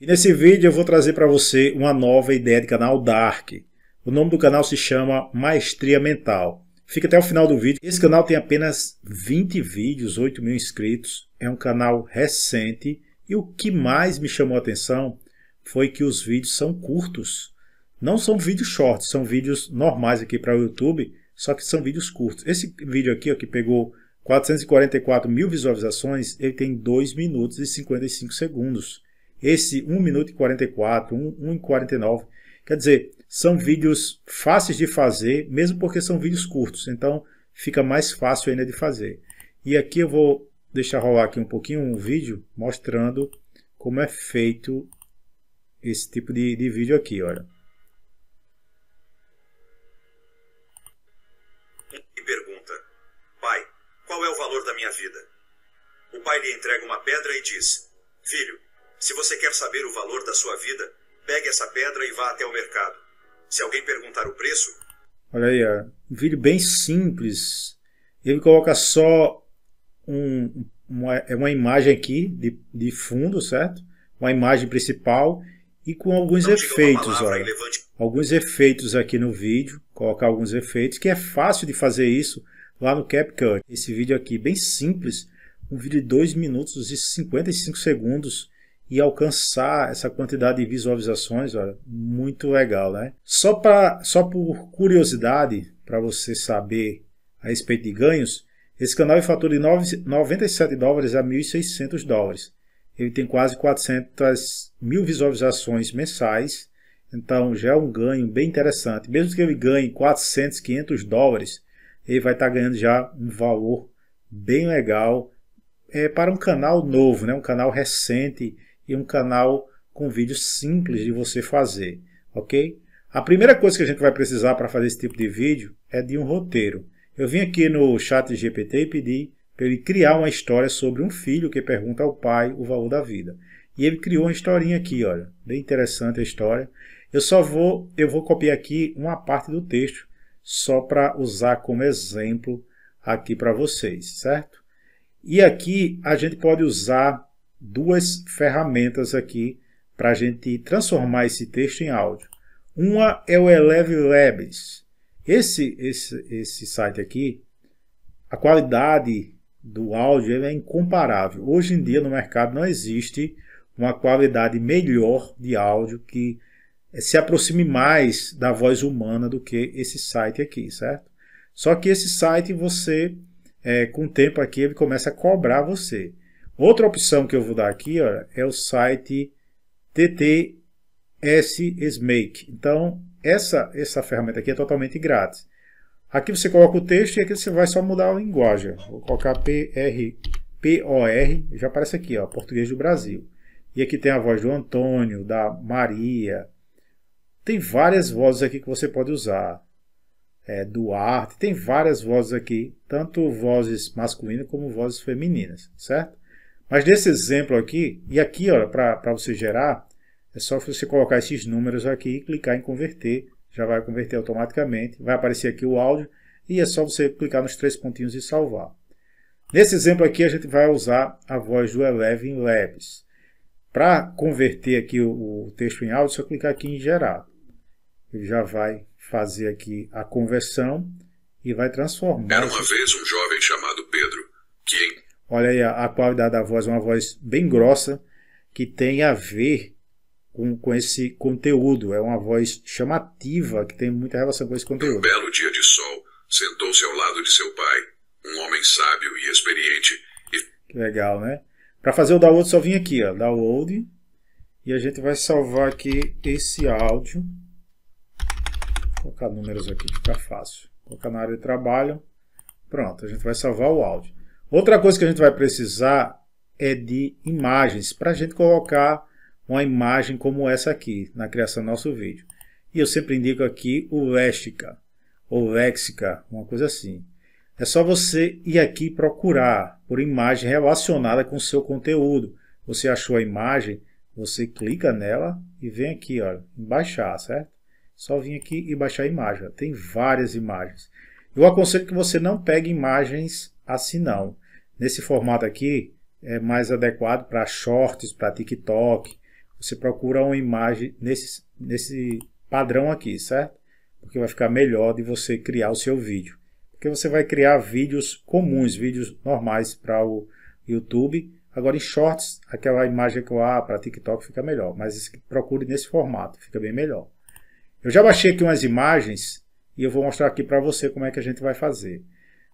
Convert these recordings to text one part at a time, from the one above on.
E nesse vídeo eu vou trazer para você uma nova ideia de canal Dark. O nome do canal se chama Maestria Mental. Fica até o final do vídeo. Esse canal tem apenas 20 vídeos, 8 mil inscritos. É um canal recente e o que mais me chamou a atenção foi que os vídeos são curtos. Não são vídeos shorts, são vídeos normais aqui para o YouTube, só que são vídeos curtos. Esse vídeo aqui, ó, que pegou 444 mil visualizações, ele tem 2 minutos e 55 segundos esse 1 minuto e 44, 1, 1 e 49. Quer dizer, são vídeos fáceis de fazer, mesmo porque são vídeos curtos, então fica mais fácil ainda de fazer. E aqui eu vou deixar rolar aqui um pouquinho um vídeo mostrando como é feito esse tipo de, de vídeo aqui, olha. E pergunta, pai, qual é o valor da minha vida? O pai lhe entrega uma pedra e diz, filho, se você quer saber o valor da sua vida, pegue essa pedra e vá até o mercado. Se alguém perguntar o preço. Olha aí, um vídeo bem simples. Ele coloca só um, uma, é uma imagem aqui de, de fundo, certo? Uma imagem principal e com alguns Não efeitos. Olha. Alguns efeitos aqui no vídeo. Colocar alguns efeitos, que é fácil de fazer isso lá no CapCut. Esse vídeo aqui, bem simples. Um vídeo de 2 minutos e 55 segundos e alcançar essa quantidade de visualizações, olha, muito legal, né? Só, pra, só por curiosidade, para você saber a respeito de ganhos, esse canal é fatura de 9, 97 dólares a 1.600 dólares. Ele tem quase 400 mil visualizações mensais, então já é um ganho bem interessante. Mesmo que ele ganhe 400, 500 dólares, ele vai estar tá ganhando já um valor bem legal é, para um canal novo, né? um canal recente, e um canal com vídeos simples de você fazer, ok? A primeira coisa que a gente vai precisar para fazer esse tipo de vídeo é de um roteiro. Eu vim aqui no chat GPT e pedi para ele criar uma história sobre um filho que pergunta ao pai o valor da vida. E ele criou uma historinha aqui, olha, bem interessante a história. Eu só vou, eu vou copiar aqui uma parte do texto só para usar como exemplo aqui para vocês, certo? E aqui a gente pode usar duas ferramentas aqui para a gente transformar esse texto em áudio. Uma é o Eleve Labs. Esse, esse, esse site aqui, a qualidade do áudio é incomparável. Hoje em dia no mercado não existe uma qualidade melhor de áudio que se aproxime mais da voz humana do que esse site aqui, certo? Só que esse site você, é, com o tempo aqui, ele começa a cobrar você. Outra opção que eu vou dar aqui ó, é o site TTSSmake. Então, essa, essa ferramenta aqui é totalmente grátis. Aqui você coloca o texto e aqui você vai só mudar a linguagem. Vou colocar PR, POR, já aparece aqui, ó, Português do Brasil. E aqui tem a voz do Antônio, da Maria. Tem várias vozes aqui que você pode usar. É, Duarte, tem várias vozes aqui, tanto vozes masculinas como vozes femininas, certo? Mas nesse exemplo aqui, e aqui para você gerar, é só você colocar esses números aqui e clicar em converter, já vai converter automaticamente, vai aparecer aqui o áudio, e é só você clicar nos três pontinhos e salvar. Nesse exemplo aqui, a gente vai usar a voz do Eleven Labs. Para converter aqui o, o texto em áudio, é só clicar aqui em gerar. Ele já vai fazer aqui a conversão e vai transformar. Era uma vez um jovem chamado Pedro, que em Olha aí a, a qualidade da voz, é uma voz bem grossa que tem a ver com, com esse conteúdo. É uma voz chamativa que tem muita relação com esse conteúdo. Um belo dia de sol, sentou-se ao lado de seu pai, um homem sábio e experiente. E... Legal, né? Para fazer o download, só vim aqui, ó, download, e a gente vai salvar aqui esse áudio. Vou colocar números aqui, fica fácil. Vou colocar na área de trabalho. Pronto, a gente vai salvar o áudio. Outra coisa que a gente vai precisar é de imagens, para a gente colocar uma imagem como essa aqui na criação do nosso vídeo. E eu sempre indico aqui o Vestica, ou Lexica, uma coisa assim. É só você ir aqui procurar por imagem relacionada com o seu conteúdo. Você achou a imagem, você clica nela e vem aqui, olha, em baixar, certo? Só vir aqui e baixar a imagem. Tem várias imagens. Eu aconselho que você não pegue imagens assim não. Nesse formato aqui é mais adequado para shorts, para TikTok. Você procura uma imagem nesse, nesse padrão aqui, certo? Porque vai ficar melhor de você criar o seu vídeo. Porque você vai criar vídeos comuns, vídeos normais para o YouTube. Agora em shorts, aquela imagem que eu ah, para TikTok fica melhor, mas procure nesse formato, fica bem melhor. Eu já baixei aqui umas imagens e eu vou mostrar aqui para você como é que a gente vai fazer.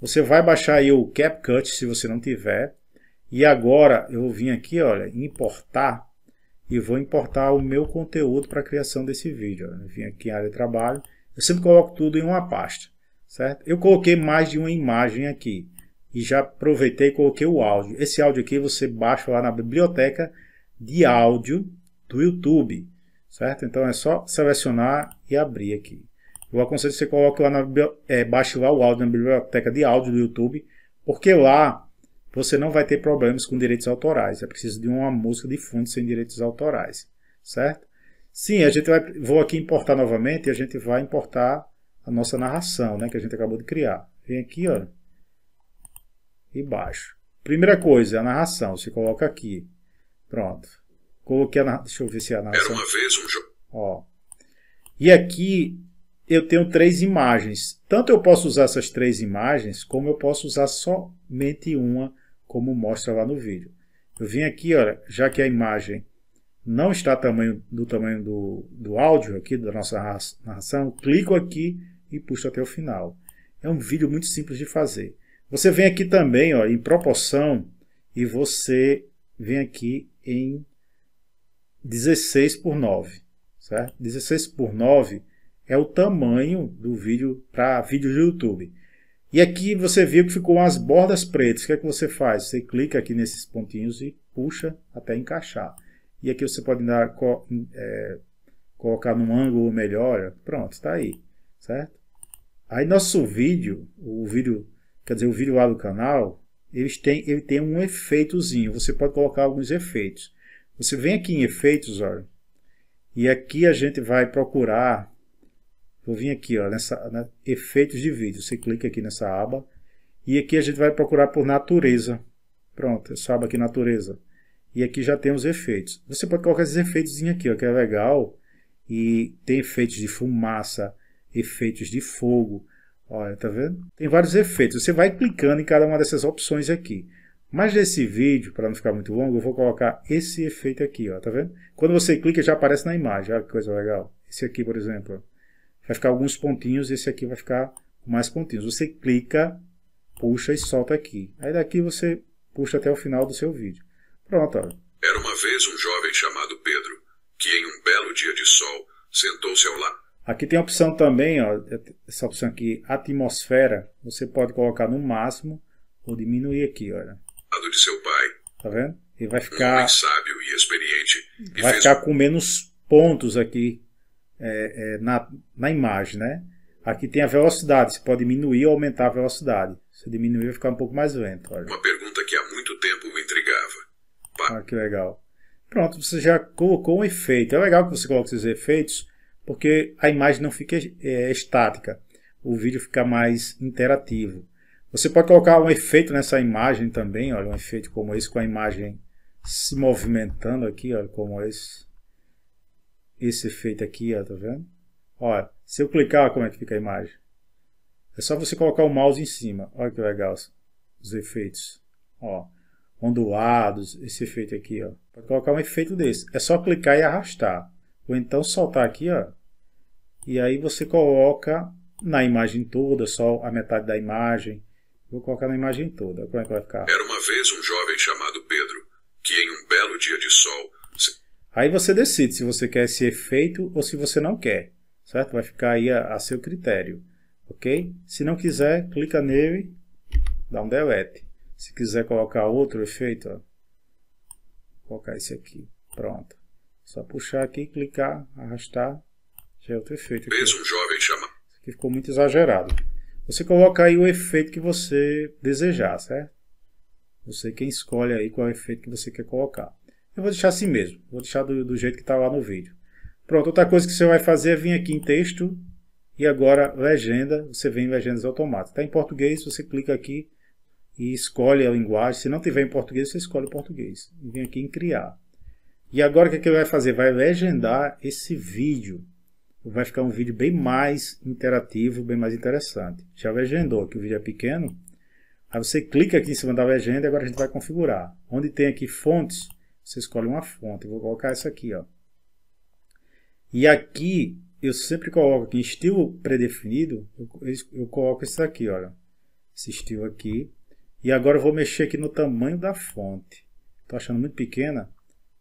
Você vai baixar aí o CapCut se você não tiver. E agora eu vou vir aqui, olha, importar e vou importar o meu conteúdo para a criação desse vídeo. Eu vim aqui em área de trabalho. Eu sempre coloco tudo em uma pasta, certo? Eu coloquei mais de uma imagem aqui e já aproveitei e coloquei o áudio. Esse áudio aqui você baixa lá na biblioteca de áudio do YouTube, certo? Então é só selecionar e abrir aqui eu aconselho que você coloque lá na é, baixe lá o áudio na biblioteca de áudio do YouTube, porque lá você não vai ter problemas com direitos autorais. É preciso de uma música de fundo sem direitos autorais, certo? Sim, a gente vai vou aqui importar novamente e a gente vai importar a nossa narração, né, que a gente acabou de criar. Vem aqui, ó, e baixo. Primeira coisa, a narração. Você coloca aqui. Pronto. Coloquei a narração. Deixa eu ver se é a narração. Era uma vez um jogo. Ó. E aqui eu tenho três imagens. Tanto eu posso usar essas três imagens, como eu posso usar somente uma, como mostra lá no vídeo. Eu vim aqui, olha, já que a imagem não está tamanho, do tamanho do, do áudio aqui, da nossa narração, clico aqui e puxo até o final. É um vídeo muito simples de fazer. Você vem aqui também ó, em proporção e você vem aqui em 16 por 9. Certo? 16 por 9 é o tamanho do vídeo para vídeo do YouTube. E aqui você viu que ficou as bordas pretas. O que é que você faz? Você clica aqui nesses pontinhos e puxa até encaixar. E aqui você pode dar, é, colocar num ângulo melhor. Pronto, está aí. Certo? Aí nosso vídeo, o vídeo, quer dizer, o vídeo lá do canal, eles têm, ele tem um efeitozinho. Você pode colocar alguns efeitos. Você vem aqui em efeitos, olha. E aqui a gente vai procurar Vou vir aqui, ó, nessa né, efeitos de vídeo. Você clica aqui nessa aba e aqui a gente vai procurar por natureza. Pronto, essa aba aqui natureza. E aqui já temos efeitos. Você pode colocar esses efeitos aqui, ó, que é legal. E tem efeitos de fumaça, efeitos de fogo. Olha, tá vendo? Tem vários efeitos. Você vai clicando em cada uma dessas opções aqui. Mas nesse vídeo, para não ficar muito longo, eu vou colocar esse efeito aqui, ó, tá vendo? Quando você clica, já aparece na imagem, olha que coisa legal. Esse aqui, por exemplo, vai ficar alguns pontinhos, esse aqui vai ficar mais pontinhos. Você clica, puxa e solta aqui. Aí daqui você puxa até o final do seu vídeo. Pronto, olha. Era uma vez um jovem chamado Pedro, que em um belo dia de sol, sentou-se ao lado. Aqui tem a opção também, ó, essa opção aqui, atmosfera, você pode colocar no máximo ou diminuir aqui, olha. Lado de seu pai. Tá vendo? E vai ficar um sábio e experiente. E vai fez... ficar com menos pontos aqui é, é, na, na imagem, né? Aqui tem a velocidade, você pode diminuir ou aumentar a velocidade. Se diminuir, vai ficar um pouco mais lento. Olha. Uma pergunta que há muito tempo me intrigava. Ah, que legal. Pronto, você já colocou um efeito. É legal que você coloque esses efeitos, porque a imagem não fica é, estática. O vídeo fica mais interativo. Você pode colocar um efeito nessa imagem também, olha, um efeito como esse, com a imagem se movimentando aqui, olha, como esse esse efeito aqui, ó, tá vendo? Olha, se eu clicar, como é que fica a imagem? É só você colocar o mouse em cima. Olha que legal os efeitos. Ó, ondulados, esse efeito aqui, ó. Pode colocar um efeito desse. É só clicar e arrastar. Ou então soltar aqui, ó. E aí você coloca na imagem toda, só a metade da imagem. Vou colocar na imagem toda. Como é que vai ficar? Era uma vez um jovem chamado Pedro, que em um belo dia de sol Aí você decide se você quer esse efeito ou se você não quer, certo? Vai ficar aí a, a seu critério, ok? Se não quiser, clica nele, dá um delete. Se quiser colocar outro efeito, ó, colocar esse aqui, pronto. Só puxar aqui, clicar, arrastar, já é outro efeito. Fez jovem chama. Isso aqui ficou muito exagerado. Você coloca aí o efeito que você desejar, certo? Você quem escolhe aí qual é efeito que você quer colocar. Eu vou deixar assim mesmo. Vou deixar do, do jeito que está lá no vídeo. Pronto, outra coisa que você vai fazer é vir aqui em texto e agora legenda, você vem em legendas automáticas. Está em português, você clica aqui e escolhe a linguagem. Se não tiver em português, você escolhe o português. E vem aqui em criar. E agora o que, é que ele vai fazer? Vai legendar esse vídeo. Vai ficar um vídeo bem mais interativo, bem mais interessante. Já legendou, que o vídeo é pequeno. Aí você clica aqui em cima da legenda e agora a gente vai configurar. Onde tem aqui fontes, você escolhe uma fonte. Eu vou colocar essa aqui, ó. E aqui, eu sempre coloco aqui, em estilo predefinido, eu, eu coloco isso aqui, olha. Esse estilo aqui. E agora eu vou mexer aqui no tamanho da fonte. Estou achando muito pequena.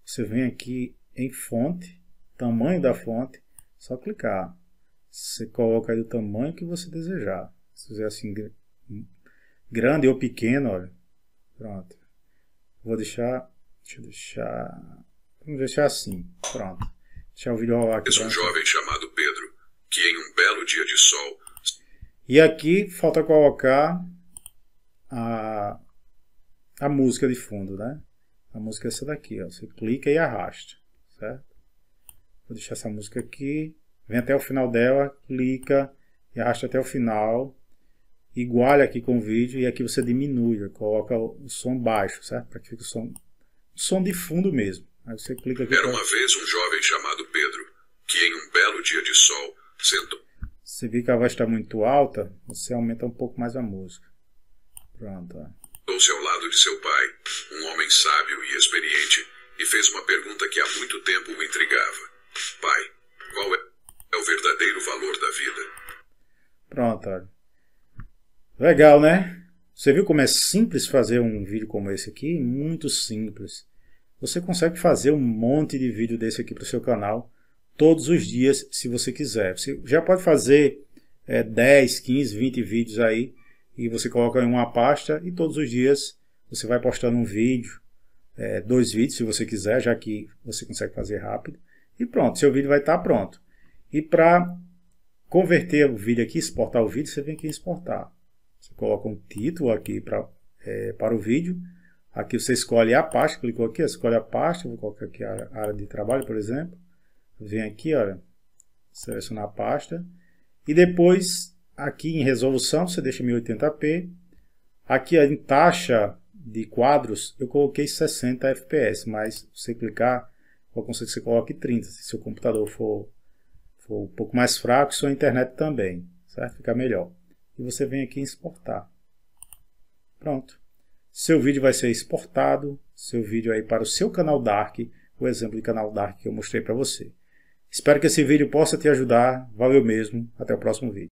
Você vem aqui em fonte, tamanho da fonte, só clicar. Você coloca aí o tamanho que você desejar. Se fizer assim, hum, grande ou pequeno, olha. Pronto. Vou deixar Deixa eu deixar. Vamos deixar assim. Pronto. Deixar o vídeo rolar aqui. esse Um jovem chamado Pedro, que em um belo dia de sol. E aqui falta colocar a, a música de fundo, né? A música é essa daqui, ó. Você clica e arrasta, certo? Vou deixar essa música aqui. Vem até o final dela, clica e arrasta até o final. iguale aqui com o vídeo e aqui você diminui, coloca o som baixo, certo? Para que fique o som som de fundo mesmo. Aí você clica aqui. Era pra... uma vez um jovem chamado Pedro, que em um belo dia de sol sentou. Se vir que a voz está muito alta, você aumenta um pouco mais a música. Pronto. Estou ao lado de seu pai, um homem sábio e experiente, e fez uma pergunta que há muito tempo o intrigava: Pai, qual é, é o verdadeiro valor da vida? Pronto, olha. Legal, né? Você viu como é simples fazer um vídeo como esse aqui? Muito simples. Você consegue fazer um monte de vídeo desse aqui para o seu canal todos os dias, se você quiser. Você já pode fazer é, 10, 15, 20 vídeos aí e você coloca em uma pasta e todos os dias você vai postando um vídeo, é, dois vídeos se você quiser, já que você consegue fazer rápido. E pronto, seu vídeo vai estar tá pronto. E para converter o vídeo aqui, exportar o vídeo, você vem aqui em exportar. Você coloca um título aqui pra, é, para o vídeo. Aqui você escolhe a pasta, clicou aqui, escolhe a pasta, vou colocar aqui a área de trabalho, por exemplo. Vem aqui, olha, selecionar a pasta. E depois, aqui em resolução, você deixa 1080p. Aqui em taxa de quadros, eu coloquei 60 fps, mas você clicar, eu aconselho que você coloque 30, se seu computador for, for um pouco mais fraco, sua internet também, certo? Fica melhor e você vem aqui em exportar. Pronto. Seu vídeo vai ser exportado, seu vídeo aí para o seu canal Dark, o exemplo de canal Dark que eu mostrei para você. Espero que esse vídeo possa te ajudar. Valeu mesmo. Até o próximo vídeo.